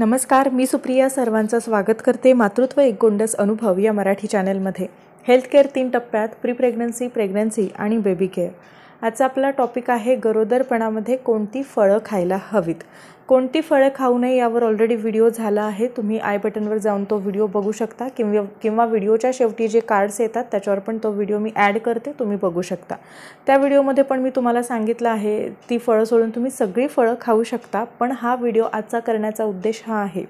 नमस्कार मी सुप्रिया सर्वांचं स्वागत करते मातृत्व एक गोंडस अनुभव या मराठी चॅनलमध्ये हेल्थकेअर तीन टप्प्यात प्री प्रेग्नन्सी प्रेग्नन्सी आणि बेबी केअर आजचा आपला टॉपिक आहे गरोदरपणामध्ये कोणती फळं खायला हवीत कोणती फळं खाऊ नये यावर ऑलरेडी व्हिडिओ झाला आहे तुम्ही आय बटनवर जाऊन तो व्हिडिओ बघू शकता किंवा किंवा व्हिडिओच्या शेवटी जे कार्ड्स येतात त्याच्यावर पण तो व्हिडिओ मी ॲड करते तुम्ही बघू शकता त्या व्हिडिओमध्ये पण मी तुम्हाला सांगितलं आहे ती फळं सोडून तुम्ही सगळी फळं खाऊ शकता पण हा व्हिडिओ आजचा करण्याचा उद्देश हा आहे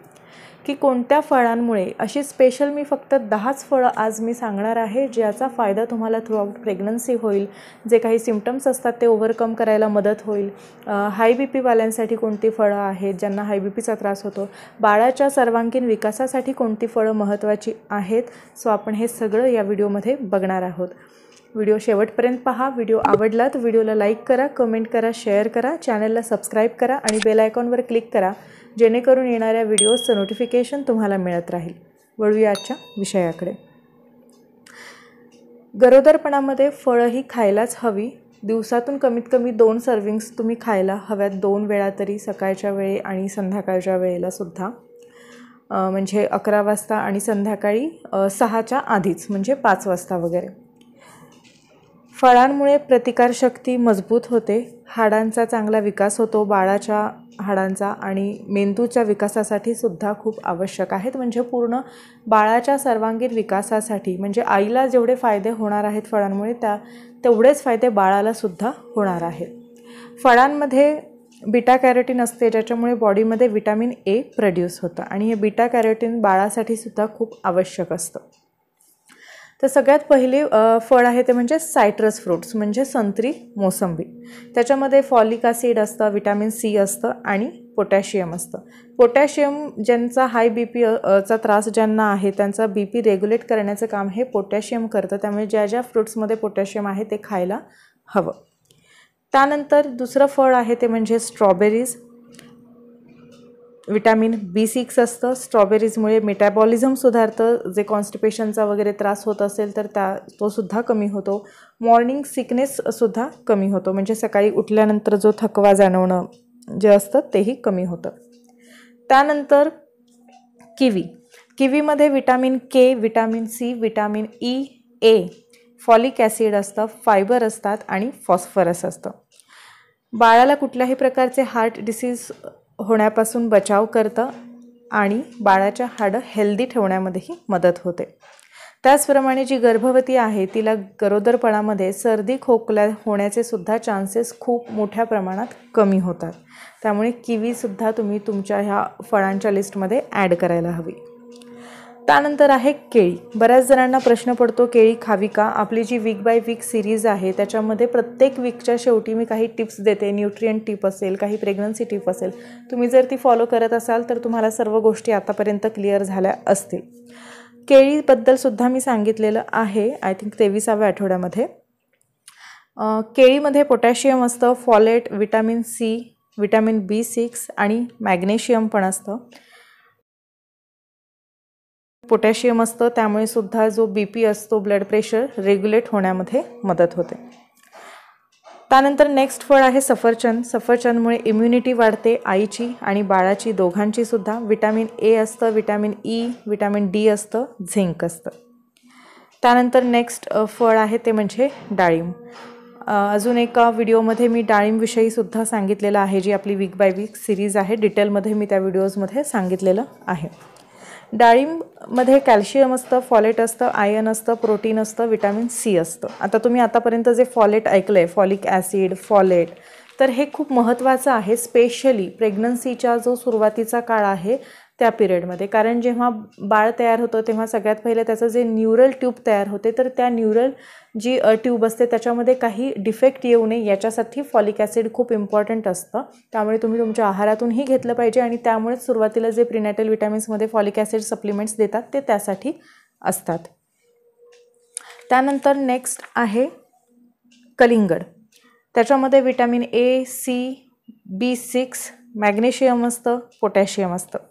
की कोणत्या फळांमुळे अशी स्पेशल मी फक्त दहाच फळं आज मी सांगणार आहे ज्याचा फायदा तुम्हाला थ्रूआउट प्रेग्नन्सी होईल जे काही सिमटम्स असतात ते ओव्हरकम करायला मदत होईल हाय बी पीवाल्यांसाठी कोणती फळं आहेत ज्यांना हाय बी पीचा त्रास होतो बाळाच्या सर्वांगीण विकासासाठी कोणती फळं महत्त्वाची आहेत सो आपण हे सगळं या व्हिडिओमध्ये बघणार आहोत व्हिडिओ शेवटपर्यंत पहा व्हिडिओ आवडला तर व्हिडिओला लाईक करा कमेंट करा शेअर करा चॅनलला सबस्क्राईब करा आणि बेल आयकॉनवर क्लिक करा जेणेकरून येणाऱ्या व्हिडिओजचं नोटिफिकेशन तुम्हाला मिळत राहील वळूया आजच्या विषयाकडे गरोदरपणामध्ये फळं ही खायलाच हवी दिवसातून कमीत कमी दोन सर्विंग्स तुम्ही खायला हव्यात दोन वेळा तरी सकाळच्या वेळी आणि संध्याकाळच्या वेळेलासुद्धा म्हणजे अकरा वाजता आणि संध्याकाळी सहाच्या आधीच म्हणजे पाच वाजता वगैरे फळांमुळे प्रतिकारशक्ती मजबूत होते हाडांचा चांगला विकास होतो बाळाच्या हाडांचा आणि मेंदूच्या विकासासाठी सुद्धा खूप आवश्यक आहेत म्हणजे पूर्ण बाळाच्या सर्वांगीण विकासासाठी म्हणजे आईला जेवढे फायदे होणार आहेत फळांमुळे त्या तेवढेच फायदे बाळालासुद्धा होणार आहेत फळांमध्ये बिटा कॅरोटीन असते ज्याच्यामुळे बॉडीमध्ये विटॅमिन ए प्रड्यूस होतं आणि हे बिटा कॅरोटीन बाळासाठी सुद्धा खूप आवश्यक असतं तर सगळ्यात पहिले फळ आहे ते म्हणजे सायट्रस फ्रूट्स म्हणजे संत्री मोसंबी त्याच्यामध्ये फॉलिक ॲसिड असतं विटॅमिन सी असतं आणि पोटॅशियम असतं पोटॅशियम ज्यांचा हाय बी पी चा त्रास ज्यांना आहे त्यांचा बी पी रेग्युलेट करण्याचं काम हे पोटॅशियम करतं त्यामुळे ज्या ज्या फ्रूट्समध्ये पोटॅशियम आहे ते खायला हवं त्यानंतर दुसरं फळ आहे ते म्हणजे स्ट्रॉबेरीज विटॅमिन बी सिक्स असतं स्ट्रॉबेरीजमुळे मेटॅबॉलिझम सुधारतं जे कॉन्स्टिपेशनचा वगैरे त्रास होत असेल तर त्या तोसुद्धा कमी होतो मॉर्निंग सिकनेससुद्धा कमी होतो म्हणजे सकाळी उठल्यानंतर जो थकवा जाणवणं जे असतं तेही कमी होतं त्यानंतर किवी किवीमध्ये vitamin K vitamin C vitamin E A folic acid असतं फायबर असतात आणि फॉस्फरस असतं बाळाला कुठल्याही प्रकारचे हार्ट डिसीज होण्यापासून बचाव करतं आणि बाळाच्या हाडं हेल्दी ठेवण्यामध्येही मदत होते त्याचप्रमाणे जी गर्भवती आहे तिला गरोदरपणामध्ये सर्दी खोकल्या होण्याचे सुद्धा चान्सेस खूप मोठ्या प्रमाणात कमी होतात त्यामुळे किवीसुद्धा तुम्ही तुमच्या ह्या फळांच्या लिस्टमध्ये ॲड करायला हवी त्यानंतर आहे केळी बऱ्याच जणांना प्रश्न पडतो केळी खावी का आपली जी वीक बाय वीक सिरीज आहे त्याच्यामध्ये प्रत्येक वीकच्या शेवटी मी काही टिप्स देते न्यूट्रियन टिप असेल काही प्रेग्नन्सी टिप असेल तुम्ही जर ती फॉलो करत असाल तर तुम्हाला सर्व गोष्टी आतापर्यंत क्लिअर झाल्या असतील केळीबद्दलसुद्धा मी सांगितलेलं आहे आय थिंक तेविसाव्या आठवड्यामध्ये केळीमध्ये पोटॅशियम असतं folate vitamin C vitamin B six आणि मॅग्नेशियम पण असतं पोटॅशियम असतं त्यामुळे सुद्धा जो बी पी असतो ब्लड प्रेशर रेग्युलेट होण्यामध्ये मदत होते त्यानंतर नेक्स्ट फळ आहे सफरचंद सफरचंदमुळे इम्युनिटी वाढते आईची आणि बाळाची दोघांची सुद्धा विटॅमिन ए असतं विटॅमिन ई विटॅमिन डी असतं झिंक असतं त्यानंतर नेक्स्ट फळ आहे ते म्हणजे डाळिंब अजून एका व्हिडिओमध्ये मी डाळिंबविषयी सुद्धा सांगितलेलं आहे जी आपली वीक बाय वीक सिरीज आहे डिटेलमध्ये मी त्या व्हिडिओजमध्ये सांगितलेलं आहे डाळींमध्ये कॅल्शियम असतं फॉलेट असतं आयन असतं प्रोटीन असतं विटॅमिन सी असतं आता तुम्ही आतापर्यंत जे फॉलेट ऐकलं आहे फॉलिक ॲसिड फॉलेट तर हे खूप महत्त्वाचं आहे स्पेशली प्रेग्नन्सीच्या जो सुरुवातीचा काळ आहे त्या पिरियडमध्ये कारण जेव्हा बाळ तयार होतं तेव्हा सगळ्यात पहिले त्याचं जे न्यूरल ट्यूब तयार होते तर त्या न्यूरल जी ट्यूब असते त्याच्यामध्ये काही डिफेक्ट येऊ नये याच्यासाठी फॉलिक ॲसिड खूप इम्पॉर्टंट असतं त्यामुळे तुम्ही तुमच्या आहारातूनही घेतलं पाहिजे आणि त्यामुळेच सुरुवातीला जे प्रिनॅटल विटॅमिन्समध्ये फॉलिक ॲसिड सप्लिमेंट्स देतात ते त्यासाठी असतात त्यानंतर नेक्स्ट आहे कलिंगड त्याच्यामध्ये vitamin A C B six magnesium असतं पोटॅशियम असतं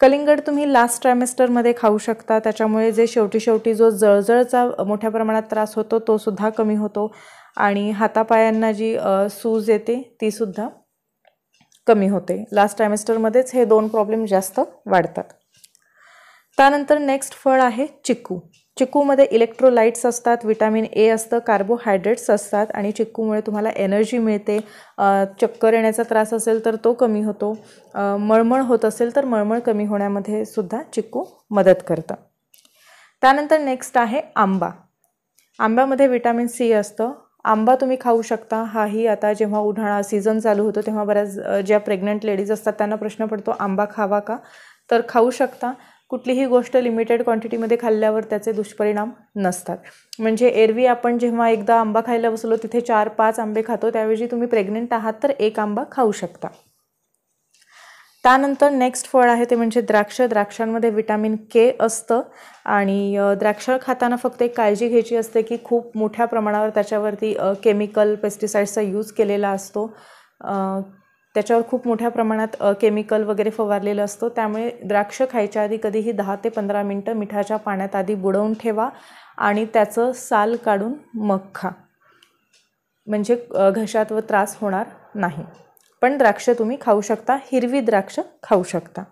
कलिंगड तुम्ही लास्ट ट्रायमेस्टरमध्ये खाऊ शकता त्याच्यामुळे जे शेवटी शेवटी जो जळजळचा मोठ्या प्रमाणात त्रास होतो तो सुद्धा कमी होतो आणि हातापायांना जी सूज येते तीसुद्धा कमी होते लास्ट ट्रायमेस्टरमध्येच हे दोन प्रॉब्लेम जास्त वाढतात त्यानंतर नेक्स्ट फळ आहे चिकू चिक्कूमध्ये इलेक्ट्रोलाइट्स असतात विटॅमिन ए असतं कार्बोहायड्रेट्स असतात आणि चिक्कूमुळे तुम्हाला एनर्जी मिळते चक्कर येण्याचा त्रास असेल तर तो कमी होतो मळमळ होत असेल तर मळमळ कमी होण्यामध्ये सुद्धा चिक्कू मदत करतं त्यानंतर नेक्स्ट आहे आंबा आंब्यामध्ये विटॅमिन सी असतं आंबा तुम्ही खाऊ शकता हाही आता जेव्हा उन्हाळा सीझन चालू होतो तेव्हा बऱ्याच ज्या प्रेग्नंट लेडीज असतात त्यांना प्रश्न पडतो आंबा खावा का तर खाऊ शकता कुठलीही गोष्ट लिमिटेड क्वांटिटीमध्ये खाल्ल्यावर त्याचे दुष्परिणाम नसतात म्हणजे एरवी आपण जेव्हा एकदा आंबा खायला बसलो तिथे चार पाच आंबे खातो त्याऐवजी तुम्ही प्रेग्नेंट आहात तर एक आंबा खाऊ शकता त्यानंतर नेक्स्ट फळ आहे ते म्हणजे द्राक्ष द्राक्षांमध्ये विटॅमिन के असतं आणि द्राक्ष खाताना फक्त एक काळजी घ्यायची असते की खूप मोठ्या प्रमाणावर त्याच्यावरती केमिकल पेस्टिसाइड्सचा यूज केलेला असतो त्याच्यावर खूप मोठ्या प्रमाणात केमिकल वगैरे फवारलेलं असतो त्यामुळे द्राक्ष खायच्या आधी कधीही दहा ते पंधरा मिनटं मिठाच्या पाण्यात आधी बुडवून ठेवा आणि त्याचं साल काढून मग खा म्हणजे घशात व त्रास होणार नाही पण द्राक्ष तुम्ही खाऊ शकता हिरवी द्राक्ष खाऊ शकता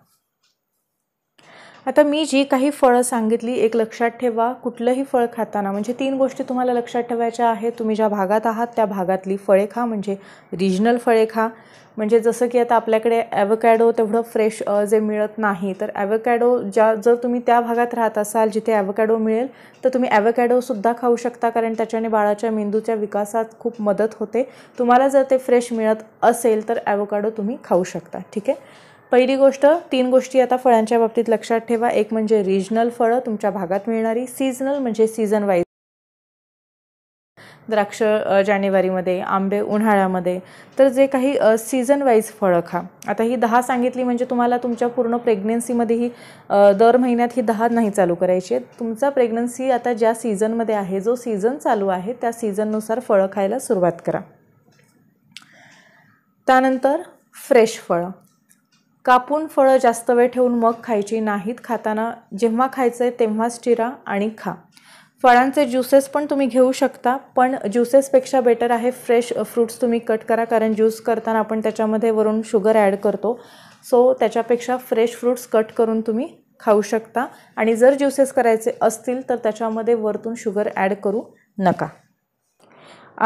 आता मी जी काही फळं सांगितली एक लक्षात ठेवा कुठलंही फळ खाताना म्हणजे तीन गोष्टी तुम्हाला लक्षात ठेवायच्या आहेत तुम्ही ज्या भागात आहात त्या भागातली फळे खा म्हणजे रिजनल फळे खा म्हणजे जसं की आता आपल्याकडे ॲवोकॅडो तेवढं फ्रेश जे मिळत नाही तर ॲवोकॅडो ज्या जर तुम्ही त्या भागात राहत असाल जिथे ॲवकॅडो मिळेल तर तुम्ही ॲवोकॅडोसुद्धा खाऊ शकता कारण त्याच्याने बाळाच्या मेंदूच्या विकासात खूप मदत होते तुम्हाला जर ते फ्रेश मिळत असेल तर ॲवोकॅडो तुम्ही खाऊ शकता ठीक आहे पहिली गोष्ट तीन गोष्टी आता फळांच्या बाबतीत लक्षात ठेवा एक म्हणजे रिजनल फळं तुमच्या भागात मिळणारी सीजनल म्हणजे सीझन वाईज द्राक्ष जानेवारीमध्ये आंबे उन्हाळ्यामध्ये तर जे काही सीझन वाईज फळं खा आता ही दहा सांगितली म्हणजे तुम्हाला तुमच्या पूर्ण प्रेग्नन्सीमध्येही ही दर महिन्यात ही दहा नाही चालू करायची आहे तुमचा प्रेग्नन्सी आता ज्या सीझनमध्ये आहे जो सीझन चालू आहे त्या सीझननुसार फळं खायला सुरुवात करा त्यानंतर फ्रेश फळं कापून फळं जास्त वेळ ठेवून मग खायची नाहीत खाताना जेव्हा खायचं आहे तेव्हाच चिरा आणि खा फळांचे ज्युसेस पण तुम्ही घेऊ शकता पण ज्युसेसपेक्षा बेटर आहे फ्रेश फ्रूट्स तुम्ही कट करा कारण ज्यूस करताना आपण त्याच्यामध्ये वरून शुगर ॲड करतो सो त्याच्यापेक्षा फ्रेश फ्रूट्स कट करून तुम्ही खाऊ शकता आणि जर ज्युसेस करायचे असतील तर त्याच्यामध्ये वरतून शुगर ॲड करू नका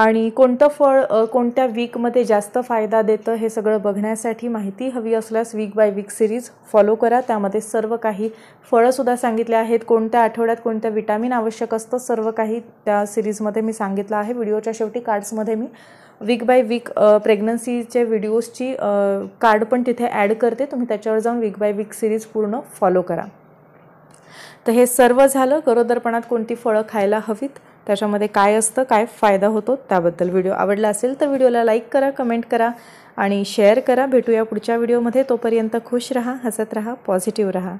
आणि कोणतं फळ कोणत्या वीकमध्ये जास्त फायदा देतं हे सगळं बघण्यासाठी माहिती हवी असल्यास week by week series follow करा त्यामध्ये सर्व काही फळंसुद्धा सांगितले आहेत कोणत्या आठवड्यात कोणत्या विटॅमिन आवश्यक असतं सर्व काही त्या सिरीजमध्ये मी सांगितलं आहे व्हिडिओच्या शेवटी कार्ड्समध्ये मी वीक बाय वीक प्रेग्नन्सीचे व्हिडिओजची कार्ड पण तिथे ॲड करते तुम्ही त्याच्यावर जाऊन वीक बाय वीक सिरीज पूर्ण फॉलो करा तर हे सर्व झालं गरोदरपणात कोणती फळं खायला हवीत त्याच्यामध्ये काय असतं काय फायदा होतो त्याबद्दल व्हिडिओ आवडला असेल तर व्हिडिओला लाईक करा कमेंट करा आणि शेअर करा भेटूया पुढच्या व्हिडिओमध्ये तोपर्यंत खुश रहा हसत रहा पॉझिटिव्ह रहा